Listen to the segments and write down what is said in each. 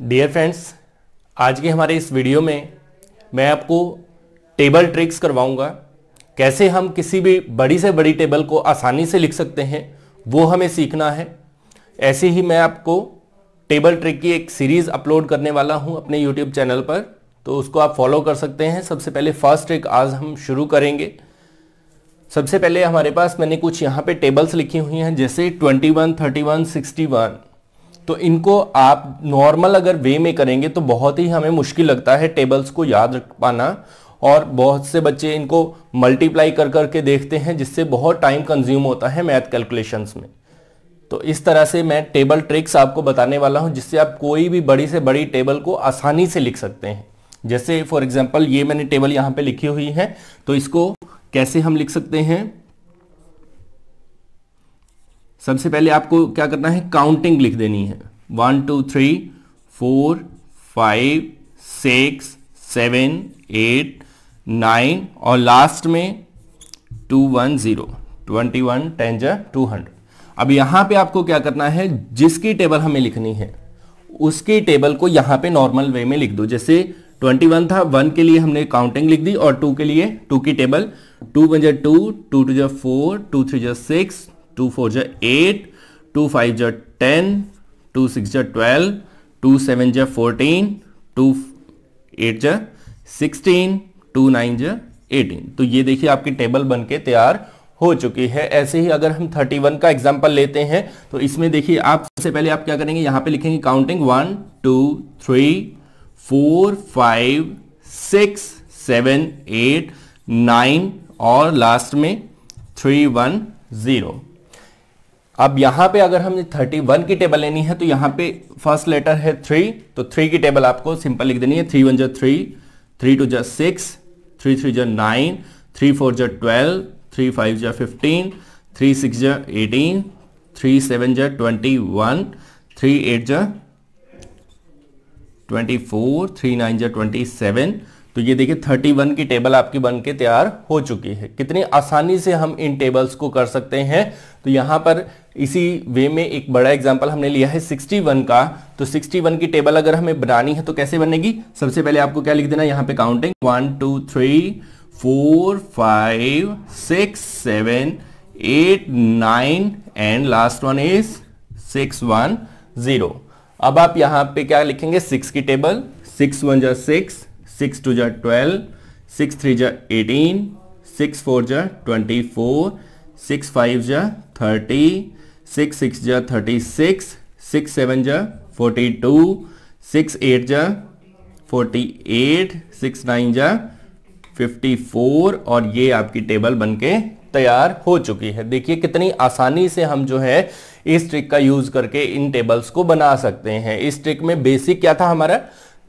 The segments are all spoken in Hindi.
डियर फ्रेंड्स आज के हमारे इस वीडियो में मैं आपको टेबल ट्रिक्स करवाऊंगा कैसे हम किसी भी बड़ी से बड़ी टेबल को आसानी से लिख सकते हैं वो हमें सीखना है ऐसे ही मैं आपको टेबल ट्रिक की एक सीरीज़ अपलोड करने वाला हूं अपने यूट्यूब चैनल पर तो उसको आप फॉलो कर सकते हैं सबसे पहले फर्स्ट ट्रिक आज हम शुरू करेंगे सबसे पहले हमारे पास मैंने कुछ यहाँ पे टेबल्स लिखी हुई हैं जैसे वन सिक्सटी वन तो इनको आप नॉर्मल अगर वे में करेंगे तो बहुत ही हमें मुश्किल लगता है टेबल्स को याद रख पाना और बहुत से बच्चे इनको मल्टीप्लाई कर करके देखते हैं जिससे बहुत टाइम कंज्यूम होता है मैथ कैलकुलेशंस में तो इस तरह से मैं टेबल ट्रिक्स आपको बताने वाला हूँ जिससे आप कोई भी बड़ी से बड़ी टेबल को आसानी से लिख सकते हैं जैसे फॉर एग्जाम्पल ये मैंने टेबल यहाँ पे लिखी हुई है तो इसको कैसे हम लिख सकते हैं सबसे पहले आपको क्या करना है काउंटिंग लिख देनी है one two three four five six seven eight nine और लास्ट में two one zero twenty one ten जो टू हंड्रेड अब यहां पे आपको क्या करना है जिसकी टेबल हमें लिखनी है उसकी टेबल को यहां पे नॉर्मल वे में लिख दो जैसे 21 था 1 के लिए हमने काउंटिंग लिख दी और 2 के लिए 2 की टेबल 2 वन जो टू टू टू जो फोर टू थ्री जो सिक्स टू फोर जो एट टू फाइव जो टेन टू सिक्स जो ट्वेल्व टू सेवन जो फोर्टीन टू एट जो सिक्सटीन टू नाइन जो एटीन तो ये देखिए आपकी टेबल बन के तैयार हो चुकी है ऐसे ही अगर हम 31 का एग्जाम्पल लेते हैं तो इसमें देखिए आप सबसे पहले आप क्या करेंगे यहाँ पे लिखेंगे counting one two three four five six seven eight nine और लास्ट में थ्री वन ज़ीरो अब यहां पे अगर हमें 31 की टेबल लेनी है तो यहां पे फर्स्ट लेटर है थ्री तो थ्री की टेबल आपको सिंपल लिख देनी है थ्री वन जो थ्री थ्री टू जो सिक्स थ्री थ्री जो नाइन थ्री फोर जो ट्वेल्व थ्री फाइव जो फिफ्टीन थ्री सिक्स जो एटीन थ्री सेवन जो ट्वेंटी वन थ्री एट जो ट्वेंटी फोर थ्री नाइन जो ट्वेंटी सेवन तो ये देखिए 31 की टेबल आपकी बन के तैयार हो चुकी है कितनी आसानी से हम इन टेबल्स को कर सकते हैं तो यहाँ पर इसी वे में एक बड़ा एग्जाम्पल हमने लिया है 61 का तो 61 की टेबल अगर हमें बनानी है तो कैसे बनेगी सबसे पहले आपको क्या लिख देना यहाँ पे counting one two three four five six seven eight nine and last one is six one zero अब आप यहाँ पे क्या लिखेंगे सिक्स की टेबल सिक्स वन जा सिक्स सिक्स टू जा ट्वेल्व सिक्स थ्री जा एटीन सिक्स फोर जा ट्वेंटी फोर सिक्स फाइव जा थर्टी सिक्स सिक्स जा थर्टी सिक्स सिक्स सेवन जा फोर्टी टू सिक्स एट जा फोर्टी एट सिक्स नाइन जा फिफ्टी फोर और ये आपकी टेबल बनके तैयार हो चुकी है देखिए कितनी आसानी से हम जो है इस ट्रिक का यूज करके इन टेबल्स को बना सकते हैं इस ट्रिक में बेसिक क्या था हमारा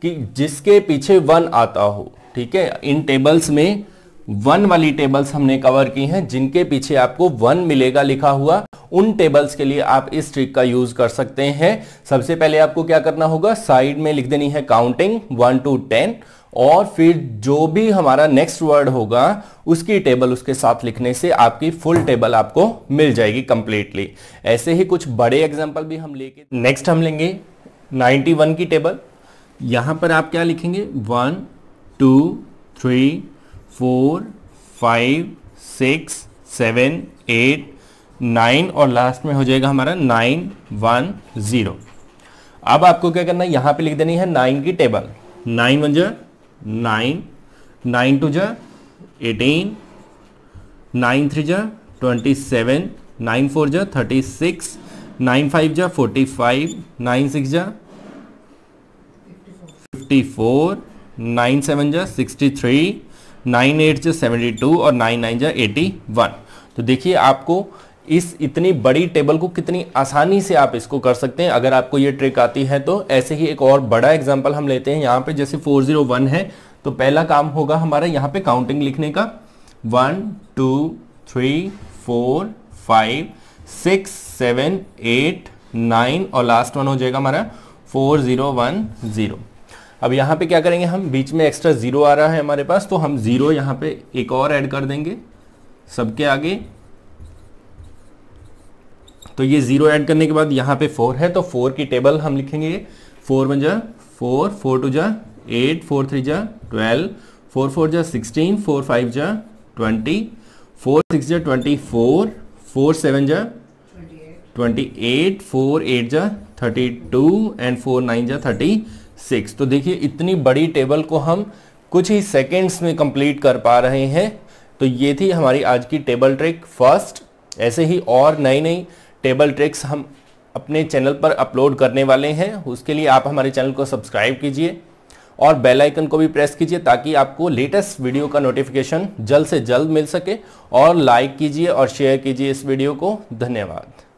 कि जिसके पीछे वन आता हो ठीक है इन टेबल्स में वन वाली टेबल्स हमने कवर की हैं जिनके पीछे आपको वन मिलेगा लिखा हुआ उन टेबल्स के लिए आप इस ट्रिक का यूज कर सकते हैं सबसे पहले आपको क्या करना होगा साइड में लिख देनी है काउंटिंग वन टू टेन और फिर जो भी हमारा नेक्स्ट वर्ड होगा उसकी टेबल उसके साथ लिखने से आपकी फुल टेबल आपको मिल जाएगी कंप्लीटली ऐसे ही कुछ बड़े एग्जाम्पल भी हम लेके नेक्स्ट हम लेंगे 91 की टेबल यहां पर आप क्या लिखेंगे one two three four five six seven eight nine और लास्ट में हो जाएगा हमारा नाइन वन ज़ीरो अब आपको क्या करना है यहाँ पे लिख देनी है नाइन की टेबल नाइन वन जो नाइन नाइन टू जो एटीन नाइन थ्री जो ट्वेंटी सेवन नाइन फोर जो थर्टी सिक्स नाइन फाइव जा फोर्टी फाइव नाइन सिक्स जा फिफ्टी फोर नाइन सेवन जा सिक्सटी थ्री नाइन एट जो सेवेंटी टू और नाइन नाइन जो एटी वन तो देखिए आपको इस इतनी बड़ी टेबल को कितनी आसानी से आप इसको कर सकते हैं अगर आपको ये ट्रिक आती है तो ऐसे ही एक और बड़ा एग्जाम्पल हम लेते हैं यहाँ पे जैसे 401 है तो पहला काम होगा हमारा यहाँ पे काउंटिंग लिखने का one two three four five six seven eight nine और लास्ट वन हो जाएगा हमारा फोर ज़ीरो वन ज़ीरो अब यहाँ पे क्या करेंगे हम बीच में एक्स्ट्रा ज़ीरो आ रहा है हमारे पास तो हम ज़ीरो यहाँ पे एक और ऐड कर देंगे सबके आगे तो ये ज़ीरो ऐड करने के बाद यहाँ पे फोर है तो फोर की टेबल हम लिखेंगे फोर वन जा फोर फोर टू जा एट फोर थ्री जा ट्वेल्व फोर फोर जा सिक्सटीन फोर फाइव जा ट्वेंटी फोर सिक्स जा ट्वेंटी फोर फोर सेवन जा ट्वेंटी एट फोर एट जा thirty two and four nine जा थर्टी सिक्स तो देखिए इतनी बड़ी टेबल को हम कुछ ही सेकेंड्स में कंप्लीट कर पा रहे हैं तो ये थी हमारी आज की टेबल ट्रिक फर्स्ट ऐसे ही और नई नई टेबल ट्रिक्स हम अपने चैनल पर अपलोड करने वाले हैं उसके लिए आप हमारे चैनल को सब्सक्राइब कीजिए और बेल आइकन को भी प्रेस कीजिए ताकि आपको लेटेस्ट वीडियो का नोटिफिकेशन जल्द से जल्द मिल सके और लाइक कीजिए और शेयर कीजिए इस वीडियो को धन्यवाद